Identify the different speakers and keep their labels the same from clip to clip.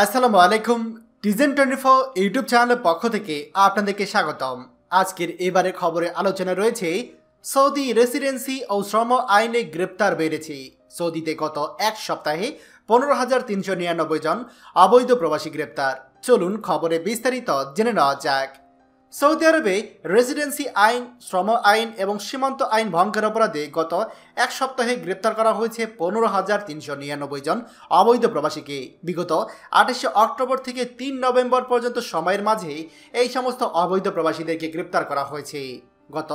Speaker 1: আসসালামু আলাইকুম ডিজেন twenty four YouTube চ্যানেলের পক্ষ থেকে আপনাদেরকে স্বাগতম আজকের এবারে খবরে আলোচনা রয়েছে সৌদি রেসিডেন্সি ও শ্রম আইনে গ্রেপ্তার বেড়েছে সৌদিতে গত এক সপ্তাহে পনেরো হাজার তিনশো নিরানব্বই জন অবৈধ প্রবাসী গ্রেপ্তার চলুন খবরে বিস্তারিত জেনে নেওয়া যাক সৌদি আরবে রেসিডেন্সি আইন শ্রম আইন এবং সীমান্ত আইন ভঙ্গের অপরাধে গত এক সপ্তাহে গ্রেপ্তার করা হয়েছে পনেরো হাজার তিনশো নিরানব্বই জন অবৈধ প্রবাসীকে বিগত আঠাশে অক্টোবর থেকে তিন নভেম্বর পর্যন্ত সময়ের মাঝে এই সমস্ত অবৈধ প্রবাসীদেরকে গ্রেপ্তার করা হয়েছে গত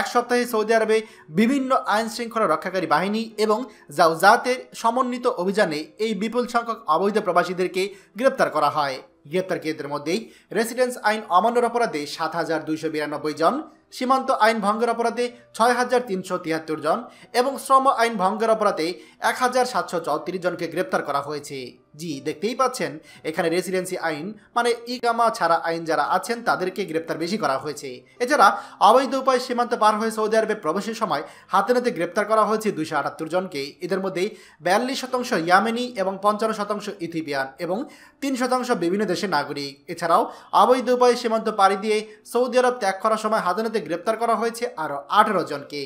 Speaker 1: এক সপ্তাহে সৌদি আরবে বিভিন্ন আইন শৃঙ্খলা রক্ষাকারী বাহিনী এবং জাউজাতের সমন্বিত অভিযানে এই বিপুল সংখ্যক অবৈধ প্রবাসীদেরকে গ্রেপ্তার করা হয় গ্রেপ্তারকৃতদের মধ্যেই রেসিডেন্স আইন অমান্যর অপরাধে সাত হাজার দুইশো বিরানব্বই জন সীমান্ত আইন ভঙ্গের অপরাধে ছয় হাজার তিনশো তিয়াত্তর জন এবং শ্রম আইন ভঙ্গের অপরাধে এক হাজার সাতশো চৌত্রিশ জনকে গ্রেপ্তার করা হয়েছে জি দেখতেই পাচ্ছেন এখানে রেসিডেন্সি আইন মানে ইকামা ছাড়া আইন যারা আছেন তাদেরকে গ্রেপ্তার বেশি করা হয়েছে এছাড়া অবৈধ উপায় সীমান্ত পার হয়ে সৌদি আরবে প্রবেশের সময় হাতে নাতে গ্রেপ্তার করা হয়েছে দুইশো আটাত্তর জনকে এদের মধ্যে বিয়াল্লিশ শতাংশ ইয়ামেনি এবং পঞ্চান্ন শতাংশ ইথিপিয়ান এবং তিন শতাংশ বিভিন্ন দেশের নাগরিক এছাড়াও অবৈধ উপায় সীমান্ত পাড়ি দিয়ে সৌদি আরব ত্যাগ করার সময় হাতে নাতে সাথে গ্রেপ্তার করা হয়েছে আরও আঠারো জনকে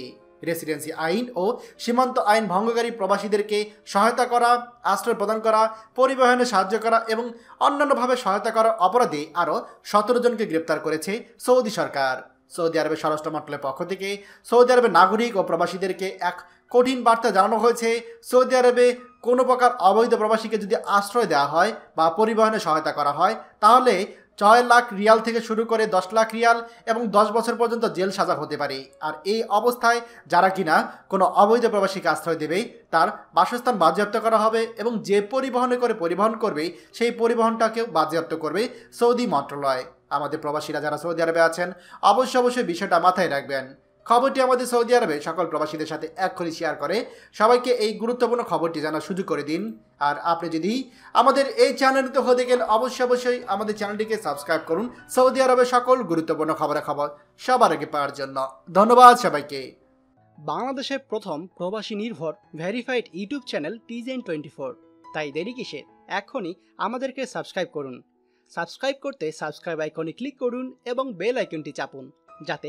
Speaker 1: রেসিডেন্সি আইন ও সীমান্ত আইন ভঙ্গকারী প্রবাসীদেরকে সহায়তা করা আশ্রয় প্রদান করা পরিবহনে সাহায্য করা এবং অন্যান্যভাবে সহায়তা করার অপরাধে আরও সতেরো জনকে গ্রেপ্তার করেছে সৌদি সরকার সৌদি আরবের স্বরাষ্ট্র মন্ত্রণালয়ের পক্ষ থেকে সৌদি আরবের নাগরিক ও প্রবাসীদেরকে এক কঠিন বার্তা জানানো হয়েছে সৌদি আরবে কোনো প্রকার অবৈধ প্রবাসীকে যদি আশ্রয় দেওয়া হয় বা পরিবহনে সহায়তা করা হয় তাহলে ছয় লাখ রিয়াল থেকে শুরু করে দশ লাখ রিয়াল এবং দশ বছর পর্যন্ত জেল সাজা হতে পারে আর এই অবস্থায় যারা কিনা কোনো অবৈধ প্রবাসীকে আশ্রয় দেবে তার বাসস্থান বাজেয়াপ্ত করা হবে এবং যে পরিবহনে করে পরিবহন করবে সেই পরিবহনটাকেও বাজেয়াপ্ত করবে সৌদি মন্ত্রণালয় আমাদের প্রবাসীরা যারা সৌদি আরবে আছেন অবশ্যই অবশ্যই বিষয়টা মাথায় রাখবেন খবরটি আমাদের সৌদি আরবে সকল প্রবাসীদের সাথে এক্ষুনি শেয়ার করে সবাইকে এই গুরুত্বপূর্ণ খবরটি জানার সুযোগ করে দিন আর আপনি যদি আমাদের এই চ্যানেলটি হতে গেলে অবশ্যই অবশ্যই আমাদের চ্যানেলটিকে সাবস্ক্রাইব করুন সৌদি আরবের সকল গুরুত্বপূর্ণ খবর সবার আগে
Speaker 2: পাওয়ার জন্য ধন্যবাদ সবাইকে বাংলাদেশের প্রথম প্রবাসী নির্ভর ভেরিফাইড ইউটিউব চ্যানেল টিজেন টোয়েন্টি ফোর তাই দেরি কিসে এখনই আমাদেরকে সাবস্ক্রাইব করুন সাবস্ক্রাইব করতে সাবস্ক্রাইব আইকনে ক্লিক করুন এবং বেল আইকনটি চাপুন যাতে